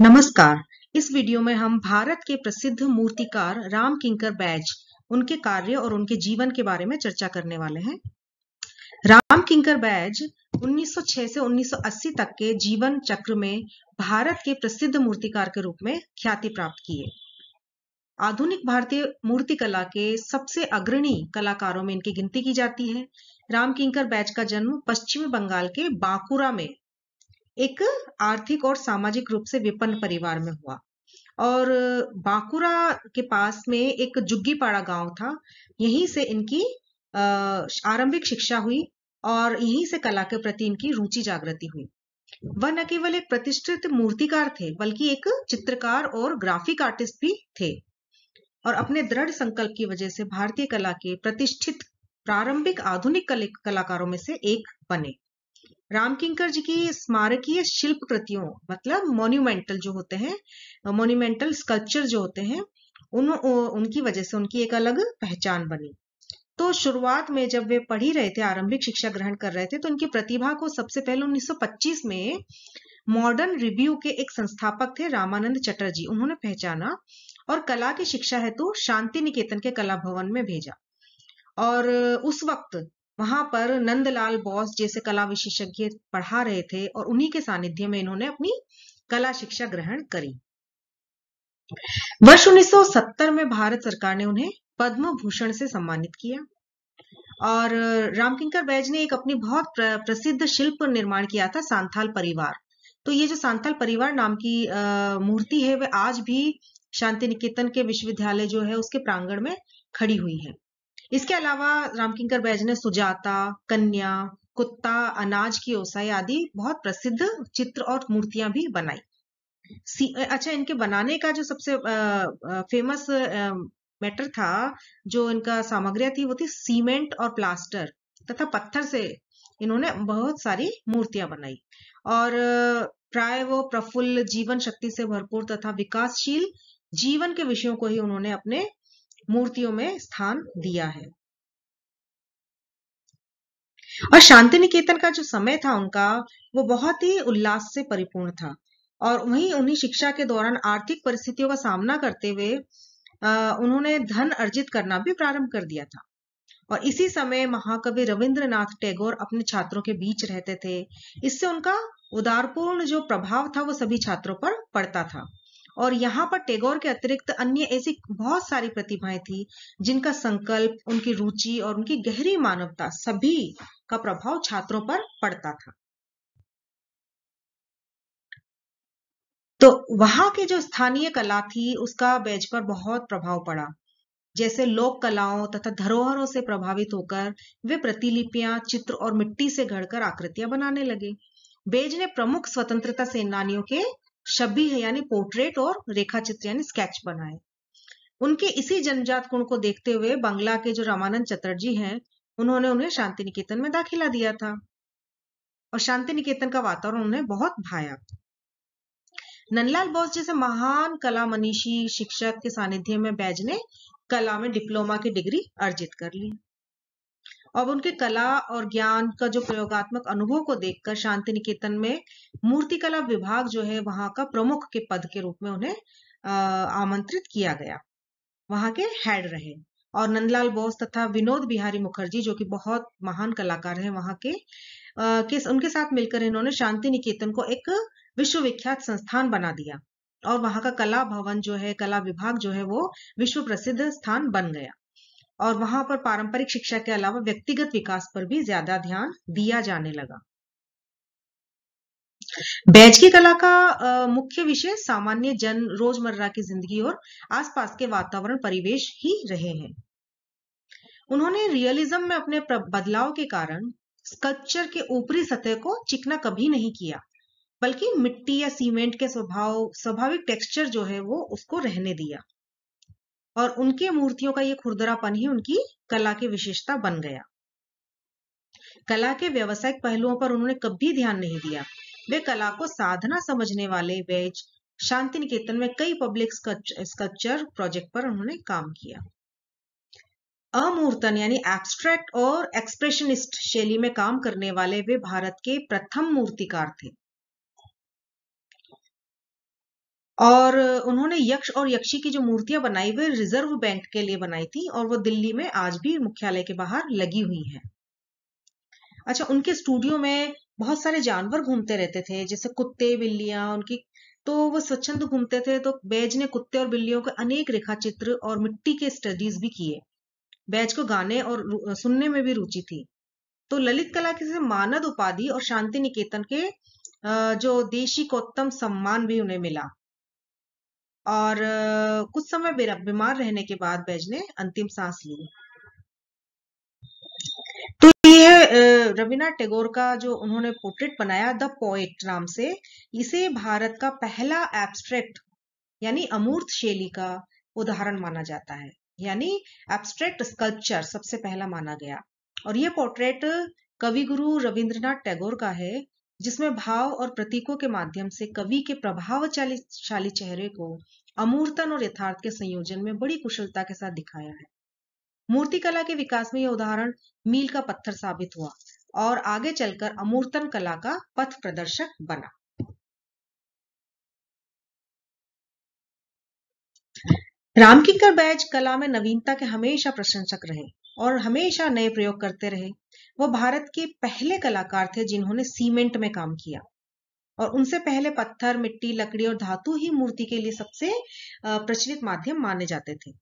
नमस्कार इस वीडियो में हम भारत के प्रसिद्ध मूर्तिकार राम किंकर बैज उनके कार्य और उनके जीवन के बारे में चर्चा करने वाले हैं राम किंकर बैज 1906 से 1980 तक के जीवन चक्र में भारत के प्रसिद्ध मूर्तिकार के रूप में ख्याति प्राप्त किए आधुनिक भारतीय मूर्तिकला के सबसे अग्रणी कलाकारों में इनकी गिनती की जाती है राम किंकर बैज का जन्म पश्चिम बंगाल के बांकुरा में एक आर्थिक और सामाजिक रूप से विपन्न परिवार में हुआ और बाकुरा के पास में एक जुग्गीपाड़ा गांव था यहीं से इनकी आरंभिक शिक्षा हुई और यहीं से कला के प्रति इनकी रुचि जागृति हुई वह न केवल एक प्रतिष्ठित मूर्तिकार थे बल्कि एक चित्रकार और ग्राफिक आर्टिस्ट भी थे और अपने दृढ़ संकल्प की वजह से भारतीय कला के प्रतिष्ठित प्रारंभिक आधुनिक कलाकारों में से एक बने रामकिंकर जी की स्मारकीय शिल्प कृतियों मतलब मोन्यूमेंटल जो होते हैं मोन्यूमेंटल स्कल्पचर जो होते हैं उन उनकी वजह से उनकी एक अलग पहचान बनी तो शुरुआत में जब वे पढ़ ही रहे थे आरंभिक शिक्षा ग्रहण कर रहे थे तो उनकी प्रतिभा को सबसे पहले 1925 में मॉडर्न रिव्यू के एक संस्थापक थे रामानंद चटर्जी उन्होंने पहचाना और कला की शिक्षा हेतु शांति निकेतन के कला भवन में भेजा और उस वक्त वहां पर नंदलाल बोस जैसे कला विशेषज्ञ पढ़ा रहे थे और उन्हीं के सानिध्य में इन्होंने अपनी कला शिक्षा ग्रहण करी वर्ष 1970 में भारत सरकार ने उन्हें पद्म भूषण से सम्मानित किया और रामकिंकर बैज ने एक अपनी बहुत प्रसिद्ध शिल्प निर्माण किया था सांथाल परिवार तो ये जो सांथाल परिवार नाम की मूर्ति है वह आज भी शांति निकेतन के विश्वविद्यालय जो है उसके प्रांगण में खड़ी हुई है इसके अलावा रामकिंकर बैज ने सुजाता कन्या कुत्ता अनाज की ओसाई आदि बहुत प्रसिद्ध चित्र और मूर्तियां भी बनाई अच्छा इनके बनाने का जो सबसे फेमस मैटर था जो इनका सामग्री थी वो थी सीमेंट और प्लास्टर तथा पत्थर से इन्होंने बहुत सारी मूर्तियां बनाई और प्राय वो प्रफुल्ल जीवन शक्ति से भरपूर तथा विकासशील जीवन के विषयों को ही उन्होंने अपने मूर्तियों में स्थान दिया है और शांति निकेतन का जो समय था उनका वो बहुत ही उल्लास से परिपूर्ण था और वहीं उन्हीं शिक्षा के दौरान आर्थिक परिस्थितियों का सामना करते हुए उन्होंने धन अर्जित करना भी प्रारंभ कर दिया था और इसी समय महाकवि रविंद्रनाथ टैगोर अपने छात्रों के बीच रहते थे इससे उनका उदारपूर्ण जो प्रभाव था वो सभी छात्रों पर पड़ता था और यहाँ पर टेगोर के अतिरिक्त अन्य ऐसी बहुत सारी प्रतिभाएं थी जिनका संकल्प उनकी रुचि और उनकी गहरी मानवता सभी का प्रभाव छात्रों पर पड़ता था तो वहां की जो स्थानीय कला थी उसका बैज पर बहुत प्रभाव पड़ा जैसे लोक कलाओं तथा धरोहरों से प्रभावित होकर वे प्रतिलिपियां चित्र और मिट्टी से घड़कर आकृतियां बनाने लगे बेज ने प्रमुख स्वतंत्रता सेनानियों के शब्दी है यानी पोर्ट्रेट और रेखा चित्र यानी स्केच बनाए उनके इसी जनजात गुण को देखते हुए बंगला के जो रामानंद चटर्जी हैं उन्होंने उन्हें शांति निकेतन में दाखिला दिया था और शांति निकेतन का वातावरण उन्हें बहुत भाया नंदलाल बोस जैसे महान कला मनीषी शिक्षक के सानिध्य में बैज ने कला में डिप्लोमा की डिग्री अर्जित कर ली अब उनके कला और ज्ञान का जो प्रयोगात्मक अनुभव को देखकर शांति निकेतन में मूर्तिकला विभाग जो है वहां का प्रमुख के पद के रूप में उन्हें आमंत्रित किया गया वहां के हेड रहे और नंदलाल बोस तथा विनोद बिहारी मुखर्जी जो कि बहुत महान कलाकार हैं वहां के अः के उनके साथ मिलकर इन्होंने शांति निकेतन को एक विश्वविख्यात संस्थान बना दिया और वहां का कला भवन जो है कला विभाग जो है वो विश्व प्रसिद्ध स्थान बन गया और वहां पर पारंपरिक शिक्षा के अलावा व्यक्तिगत विकास पर भी ज्यादा ध्यान दिया जाने लगा बैज की कला का मुख्य विषय सामान्य जन रोजमर्रा की जिंदगी और आसपास के वातावरण परिवेश ही रहे हैं उन्होंने रियलिज्म में अपने बदलाव के कारण स्कल्पचर के ऊपरी सतह को चिकना कभी नहीं किया बल्कि मिट्टी या सीमेंट के स्वभाव स्वाभाविक टेक्सचर जो है वो उसको रहने दिया और उनके मूर्तियों का ये खुरदरापन ही उनकी कला की विशेषता बन गया कला के व्यावसायिक पहलुओं पर उन्होंने कभी ध्यान नहीं दिया वे कला को साधना समझने वाले वेज शांति निकेतन में कई पब्लिक स्कल्पचर प्रोजेक्ट पर उन्होंने काम किया अमूर्तन यानी एब्स्ट्रैक्ट और एक्सप्रेशनिस्ट शैली में काम करने वाले वे भारत के प्रथम मूर्तिकार थे और उन्होंने यक्ष और यक्षी की जो मूर्तियां बनाई वे रिजर्व बैंक के लिए बनाई थी और वो दिल्ली में आज भी मुख्यालय के बाहर लगी हुई हैं अच्छा उनके स्टूडियो में बहुत सारे जानवर घूमते रहते थे जैसे कुत्ते बिल्लियां उनकी तो वो स्वच्छंद घूमते थे तो बैज ने कुत्ते और बिल्लियों के अनेक रेखा चित्र और मिट्टी के स्टडीज भी किए बैज को गाने और सुनने में भी रुचि थी तो ललित कला के मानद उपाधि और शांति निकेतन के जो देशी कोत्तम सम्मान भी उन्हें मिला और कुछ समय बीमार रहने के बाद बैज ने अंतिम सांस ली तो ये रविन्द्रनाथ टैगोर का जो उन्होंने पोर्ट्रेट बनाया द पोएट नाम से इसे भारत का पहला एब्स्ट्रैक्ट यानी अमूर्त शैली का उदाहरण माना जाता है यानी एब्स्ट्रैक्ट स्कल्पचर सबसे पहला माना गया और ये पोर्ट्रेट कवि गुरु रविंद्रनाथ टैगोर का है जिसमें भाव और प्रतीकों के माध्यम से कवि के प्रभावशाली चेहरे को अमूर्तन और यथार्थ के संयोजन में बड़ी कुशलता के साथ दिखाया है मूर्तिकला के विकास में यह उदाहरण मील का पत्थर साबित हुआ और आगे चलकर अमूर्तन कला का पथ प्रदर्शक बना रामकिंकर बैज कला में नवीनता के हमेशा प्रशंसक रहे और हमेशा नए प्रयोग करते रहे वह भारत के पहले कलाकार थे जिन्होंने सीमेंट में काम किया और उनसे पहले पत्थर मिट्टी लकड़ी और धातु ही मूर्ति के लिए सबसे प्रचलित माध्यम माने जाते थे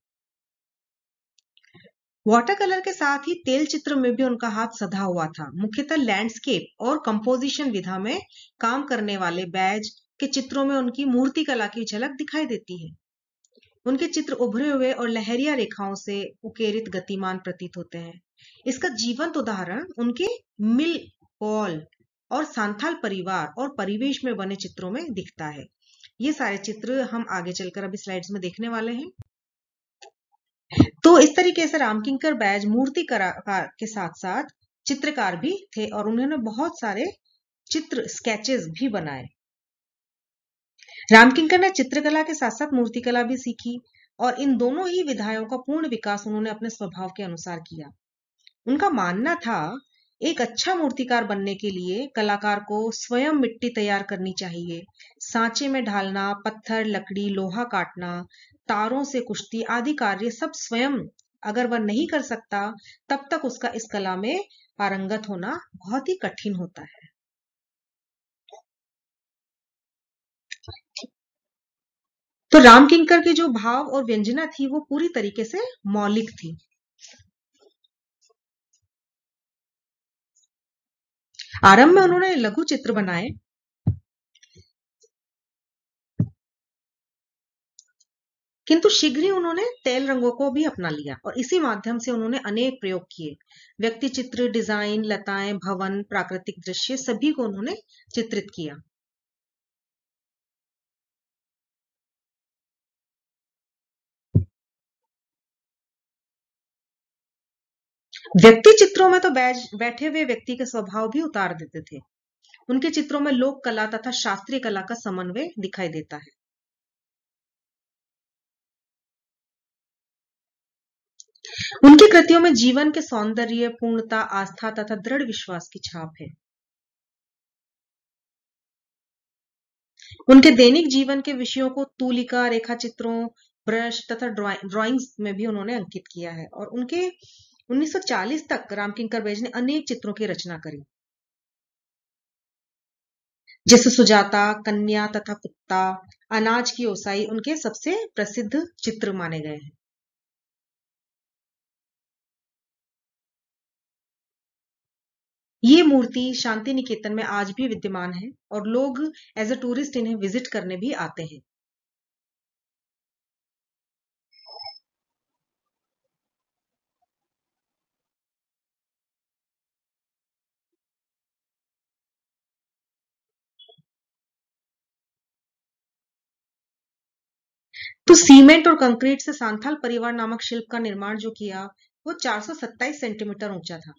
वाटर कलर के साथ ही तेल चित्र में भी उनका हाथ सधा हुआ था मुख्यतः लैंडस्केप और कंपोजिशन विधा में काम करने वाले बैज के चित्रों में उनकी मूर्ति कला की झलक दिखाई देती है उनके चित्र उभरे हुए और लहरिया रेखाओं से उकेरित गतिमान प्रतीत होते हैं इसका जीवंत उदाहरण उनके मिल कॉल और सांथाल परिवार और परिवेश में बने चित्रों में दिखता है ये सारे चित्र हम आगे चलकर अभी स्लाइड्स में देखने वाले हैं तो इस तरीके से रामकिंकर बैज मूर्ति कलाकार के साथ साथ चित्रकार भी थे और उन्होंने बहुत सारे चित्र स्केचेस भी बनाए रामकिंकर ने चित्रकला के साथ साथ मूर्तिकला भी सीखी और इन दोनों ही विधायों का पूर्ण विकास उन्होंने अपने स्वभाव के अनुसार किया उनका मानना था एक अच्छा मूर्तिकार बनने के लिए कलाकार को स्वयं मिट्टी तैयार करनी चाहिए सांचे में ढालना पत्थर लकड़ी लोहा काटना तारों से कुश्ती आदि कार्य सब स्वयं अगर वह नहीं कर सकता तब तक उसका इस कला में पारंगत होना बहुत ही कठिन होता है तो राम किंकर की जो भाव और व्यंजना थी वो पूरी तरीके से मौलिक थी आरंभ में उन्होंने लघु चित्र बनाए किंतु शीघ्र ही उन्होंने तेल रंगों को भी अपना लिया और इसी माध्यम से उन्होंने अनेक प्रयोग किए व्यक्ति चित्र डिजाइन लताएं भवन प्राकृतिक दृश्य सभी को उन्होंने चित्रित किया व्यक्ति चित्रों में तो बैठे हुए व्यक्ति के स्वभाव भी उतार देते थे उनके चित्रों में लोक कला तथा शास्त्रीय कला का समन्वय दिखाई देता है उनकी कृतियों में जीवन के सौंदर्य पूर्णता आस्था तथा दृढ़ विश्वास की छाप है उनके दैनिक जीवन के विषयों को तूलिका रेखा चित्रों ब्रश तथा ड्राइंग्स में भी उन्होंने अंकित किया है और उनके 1940 तक रामकिंकर बैज ने अनेक चित्रों की रचना करी जैसे सुजाता कन्या तथा कुत्ता अनाज की ओसाई उनके सबसे प्रसिद्ध चित्र माने गए हैं ये मूर्ति शांति निकेतन में आज भी विद्यमान है और लोग एज अ टूरिस्ट इन्हें विजिट करने भी आते हैं तो सीमेंट और कंक्रीट से सांथाल परिवार नामक शिल्प का निर्माण जो किया वो 427 सेंटीमीटर ऊंचा था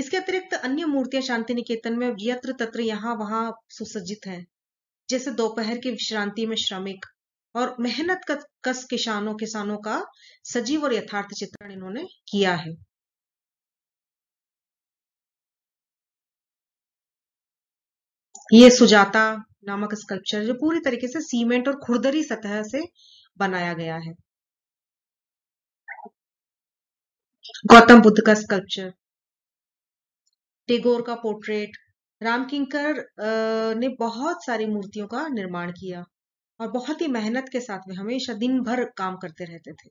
इसके अतिरिक्त अन्य मूर्तियां शांति निकेतन में यत्र तत्र यहां वहां सुसज्जित हैं जैसे दोपहर की विश्रांति में श्रमिक और मेहनत कस किसानों किसानों का सजीव और यथार्थ चित्रण इन्होंने किया है ये सुजाता नामक स्कल्पचर जो पूरी तरीके से सीमेंट और खुरदरी सतह से बनाया गया है गौतम बुद्ध का स्कल्पचर टेगोर का पोर्ट्रेट रामकिंकर ने बहुत सारी मूर्तियों का निर्माण किया और बहुत ही मेहनत के साथ में हमेशा दिन भर काम करते रहते थे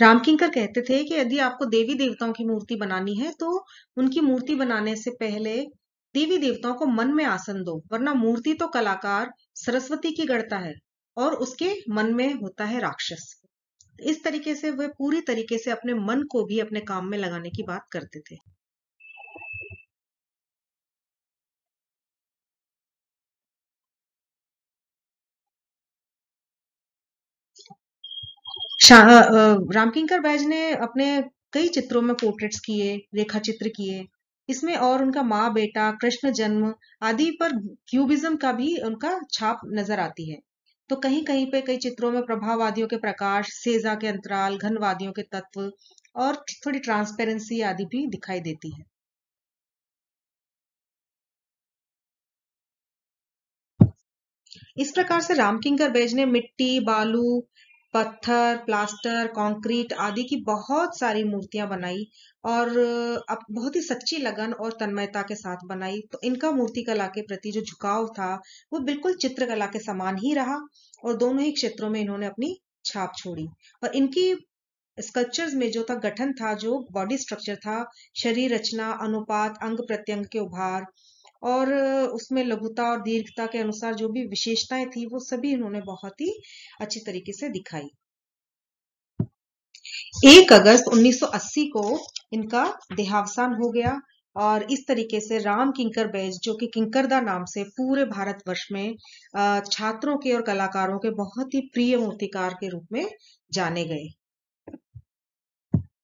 रामकिंकर कहते थे कि यदि आपको देवी देवताओं की मूर्ति बनानी है तो उनकी मूर्ति बनाने से पहले देवी देवताओं को मन में आसन दो वरना मूर्ति तो कलाकार सरस्वती की गढ़ता है और उसके मन में होता है राक्षस इस तरीके से वे पूरी तरीके से अपने मन को भी अपने काम में लगाने की बात करते थे रामकिंकर बैज ने अपने कई चित्रों में पोर्ट्रेट्स किए रेखा चित्र किए इसमें और उनका माँ बेटा कृष्ण जन्म आदि पर क्यूबिज्म का भी उनका छाप नजर आती है तो कहीं कहीं पे कई चित्रों में प्रभाववादियों के प्रकाश सेजा के अंतराल घनवादियों के तत्व और थोड़ी ट्रांसपेरेंसी आदि भी दिखाई देती है इस प्रकार से रामकिंकर बैज ने मिट्टी बालू पत्थर प्लास्टर कंक्रीट आदि की बहुत सारी मूर्तियां बनाई और अब बहुत ही सच्ची लगन और तन्मयता के साथ बनाई तो इनका मूर्ति कला के प्रति जो झुकाव था वो बिल्कुल चित्रकला के समान ही रहा और दोनों ही क्षेत्रों में इन्होंने अपनी छाप छोड़ी और इनकी स्कल्पचर्स में जो था गठन था जो बॉडी स्ट्रक्चर था शरीर रचना अनुपात अंग प्रत्यंग के उभार और उसमें लघुता और दीर्घता के अनुसार जो भी विशेषताएं थी वो सभी इन्होंने बहुत ही अच्छी तरीके से दिखाई एक अगस्त 1980 को इनका देहावसान हो गया और इस तरीके से राम किंकर बैज जो कि किंकरदा नाम से पूरे भारत वर्ष में छात्रों के और कलाकारों के बहुत ही प्रिय मूर्तिकार के रूप में जाने गए